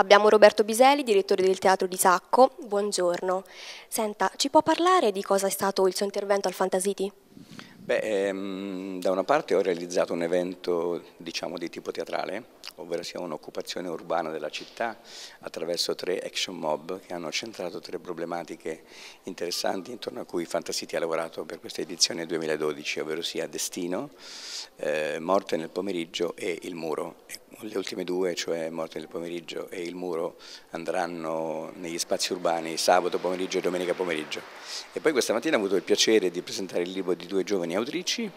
Abbiamo Roberto Biseli, direttore del Teatro di Sacco. Buongiorno. Senta, ci può parlare di cosa è stato il suo intervento al Fantasiti? Beh, ehm, da una parte ho realizzato un evento diciamo, di tipo teatrale, ovvero sia un'occupazione urbana della città attraverso tre action mob che hanno centrato tre problematiche interessanti intorno a cui Fantasity ha lavorato per questa edizione 2012, ovvero sia Destino, eh, Morte nel pomeriggio e Il Muro. Le ultime due, cioè Morte nel pomeriggio e Il Muro, andranno negli spazi urbani sabato pomeriggio e domenica pomeriggio. E poi questa mattina ho avuto il piacere di presentare il libro di due giovani Autrici.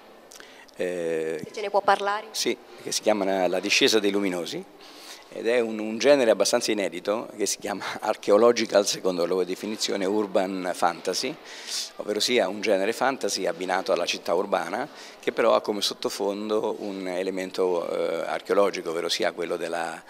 Eh, ce ne può parlare? Sì, che si chiama La discesa dei luminosi ed è un, un, genere abbastanza inedito che si chiama archeological, secondo la loro definizione, urban fantasy, ovvero sia un genere fantasy abbinato alla città urbana che però ha come sottofondo un elemento eh, archeologico, ovvero sia quello della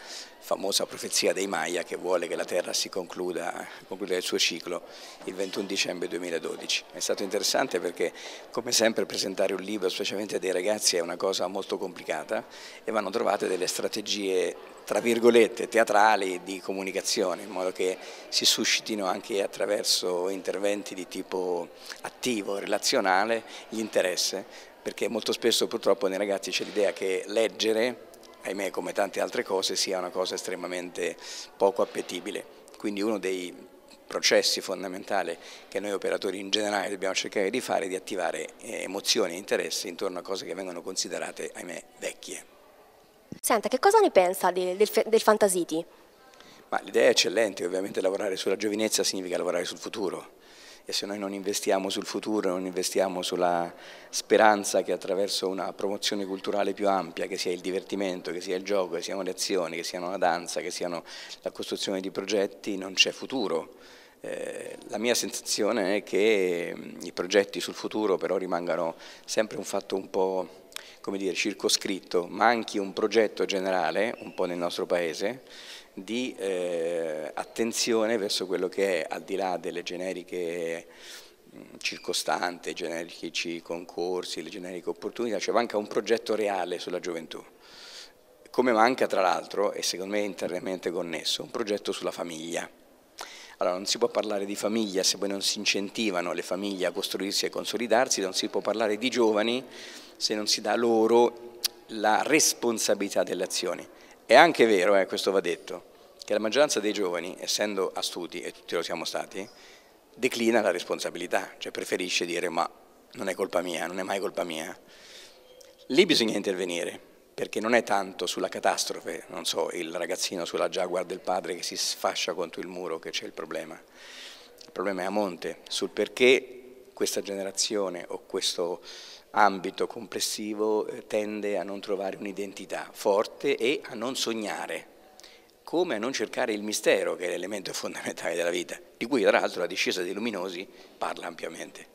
famosa profezia dei Maya che vuole che la Terra si concluda, concluda il suo ciclo il 21 dicembre 2012. È stato interessante perché come sempre presentare un libro, specialmente dei ragazzi, è una cosa molto complicata e vanno trovate delle strategie tra virgolette teatrali di comunicazione in modo che si suscitino anche attraverso interventi di tipo attivo, relazionale, l'interesse perché molto spesso purtroppo nei ragazzi c'è l'idea che leggere ahimè come tante altre cose, sia una cosa estremamente poco appetibile. Quindi uno dei processi fondamentali che noi operatori in generale dobbiamo cercare di fare è di attivare eh, emozioni e interessi intorno a cose che vengono considerate, ahimè, vecchie. Senta, che cosa ne pensa del, del, del Fantasiti? l'idea è eccellente, ovviamente lavorare sulla giovinezza significa lavorare sul futuro e se noi non investiamo sul futuro, non investiamo sulla speranza che attraverso una promozione culturale più ampia, che sia il divertimento, che sia il gioco, che siano le azioni, che siano la danza, che siano la costruzione di progetti, non c'è futuro. Eh, la mia sensazione è che mm, i progetti sul futuro però rimangano sempre un fatto un po' come dire, circoscritto, ma anche un progetto generale, un po' nel nostro Paese, di eh, attenzione verso quello che è, al di là delle generiche circostanti, generici concorsi, le generiche opportunità, cioè manca un progetto reale sulla gioventù. Come manca tra l'altro, e secondo me è internamente connesso, un progetto sulla famiglia. Allora non si può parlare di famiglia se poi non si incentivano le famiglie a costruirsi e consolidarsi, non si può parlare di giovani se non si dà loro la responsabilità delle azioni. È anche vero, eh, questo va detto, che la maggioranza dei giovani, essendo astuti, e tutti lo siamo stati, declina la responsabilità, cioè preferisce dire ma non è colpa mia, non è mai colpa mia. Lì bisogna intervenire, perché non è tanto sulla catastrofe, non so, il ragazzino sulla Jaguar del padre che si sfascia contro il muro che c'è il problema. Il problema è a monte, sul perché questa generazione o questo ambito complessivo eh, tende a non trovare un'identità forte e a non sognare, come a non cercare il mistero che è l'elemento fondamentale della vita, di cui tra l'altro la discesa dei luminosi parla ampiamente.